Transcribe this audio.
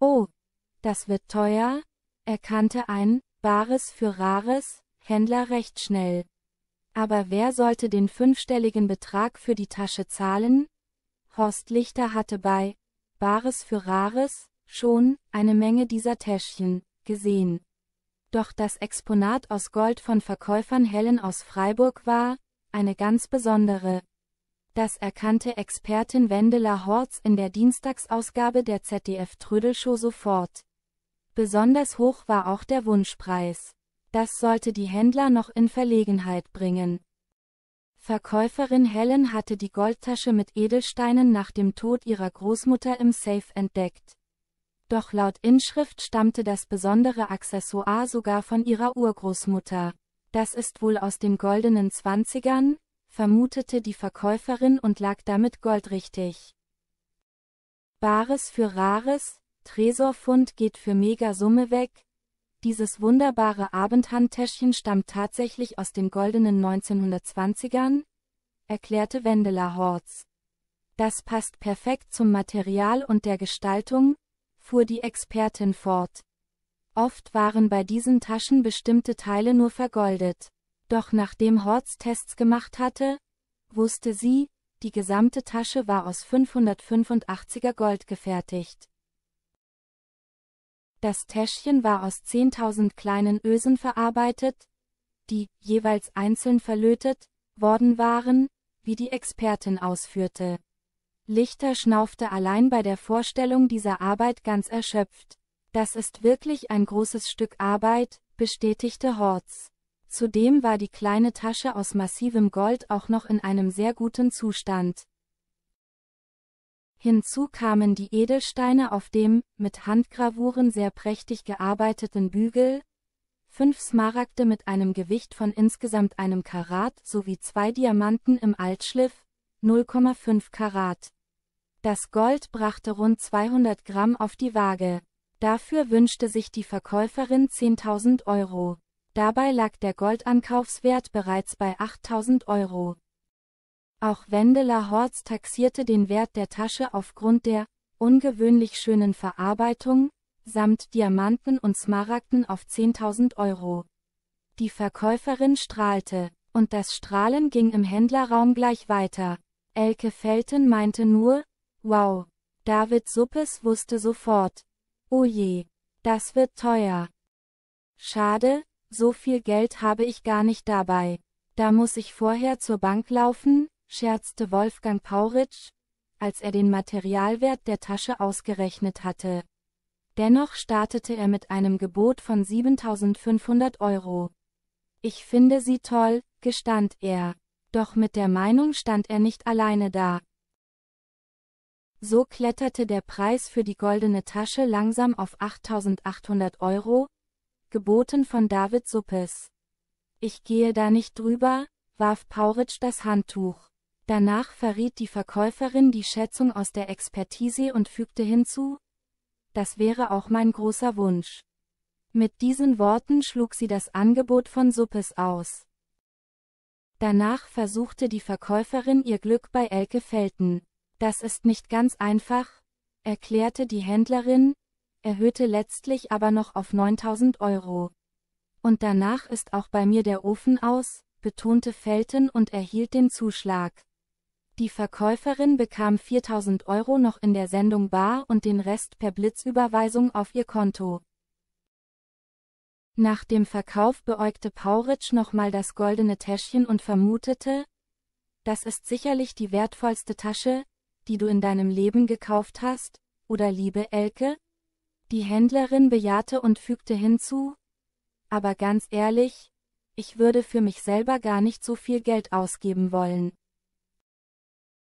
Oh, das wird teuer, erkannte ein, Bares für Rares, Händler recht schnell. Aber wer sollte den fünfstelligen Betrag für die Tasche zahlen? Horst Lichter hatte bei Bares für Rares schon eine Menge dieser Täschchen gesehen. Doch das Exponat aus Gold von Verkäufern Helen aus Freiburg war eine ganz besondere das erkannte Expertin Wendela Horz in der Dienstagsausgabe der ZDF Trödelshow sofort. Besonders hoch war auch der Wunschpreis. Das sollte die Händler noch in Verlegenheit bringen. Verkäuferin Helen hatte die Goldtasche mit Edelsteinen nach dem Tod ihrer Großmutter im Safe entdeckt. Doch laut Inschrift stammte das besondere Accessoire sogar von ihrer Urgroßmutter. Das ist wohl aus den goldenen Zwanzigern, vermutete die Verkäuferin und lag damit goldrichtig. Bares für Rares, Tresorfund geht für Megasumme weg. Dieses wunderbare Abendhandtäschchen stammt tatsächlich aus den goldenen 1920ern, erklärte Wendela Horz. Das passt perfekt zum Material und der Gestaltung, fuhr die Expertin fort. Oft waren bei diesen Taschen bestimmte Teile nur vergoldet. Doch nachdem Horst Tests gemacht hatte, wusste sie, die gesamte Tasche war aus 585er Gold gefertigt. Das Täschchen war aus 10.000 kleinen Ösen verarbeitet, die, jeweils einzeln verlötet, worden waren, wie die Expertin ausführte. Lichter schnaufte allein bei der Vorstellung dieser Arbeit ganz erschöpft. Das ist wirklich ein großes Stück Arbeit, bestätigte Horz. Zudem war die kleine Tasche aus massivem Gold auch noch in einem sehr guten Zustand. Hinzu kamen die Edelsteine auf dem, mit Handgravuren sehr prächtig gearbeiteten Bügel, fünf Smaragde mit einem Gewicht von insgesamt einem Karat sowie zwei Diamanten im Altschliff, 0,5 Karat. Das Gold brachte rund 200 Gramm auf die Waage. Dafür wünschte sich die Verkäuferin 10.000 Euro. Dabei lag der Goldankaufswert bereits bei 8000 Euro. Auch Wendela Horz taxierte den Wert der Tasche aufgrund der ungewöhnlich schönen Verarbeitung, samt Diamanten und Smaragden auf 10.000 Euro. Die Verkäuferin strahlte, und das Strahlen ging im Händlerraum gleich weiter. Elke Felten meinte nur, wow, David Suppes wusste sofort, oh je, das wird teuer. Schade, so viel Geld habe ich gar nicht dabei. Da muss ich vorher zur Bank laufen, scherzte Wolfgang Pauritsch, als er den Materialwert der Tasche ausgerechnet hatte. Dennoch startete er mit einem Gebot von 7500 Euro. Ich finde sie toll, gestand er. Doch mit der Meinung stand er nicht alleine da. So kletterte der Preis für die goldene Tasche langsam auf 8800 Euro, geboten von David Suppes. Ich gehe da nicht drüber, warf Pauritsch das Handtuch. Danach verriet die Verkäuferin die Schätzung aus der Expertise und fügte hinzu, das wäre auch mein großer Wunsch. Mit diesen Worten schlug sie das Angebot von Suppes aus. Danach versuchte die Verkäuferin ihr Glück bei Elke Felten. Das ist nicht ganz einfach, erklärte die Händlerin, erhöhte letztlich aber noch auf 9000 Euro. Und danach ist auch bei mir der Ofen aus, betonte Felten und erhielt den Zuschlag. Die Verkäuferin bekam 4000 Euro noch in der Sendung bar und den Rest per Blitzüberweisung auf ihr Konto. Nach dem Verkauf beäugte Pauritsch nochmal das goldene Täschchen und vermutete, das ist sicherlich die wertvollste Tasche, die du in deinem Leben gekauft hast, oder liebe Elke? Die Händlerin bejahte und fügte hinzu, aber ganz ehrlich, ich würde für mich selber gar nicht so viel Geld ausgeben wollen.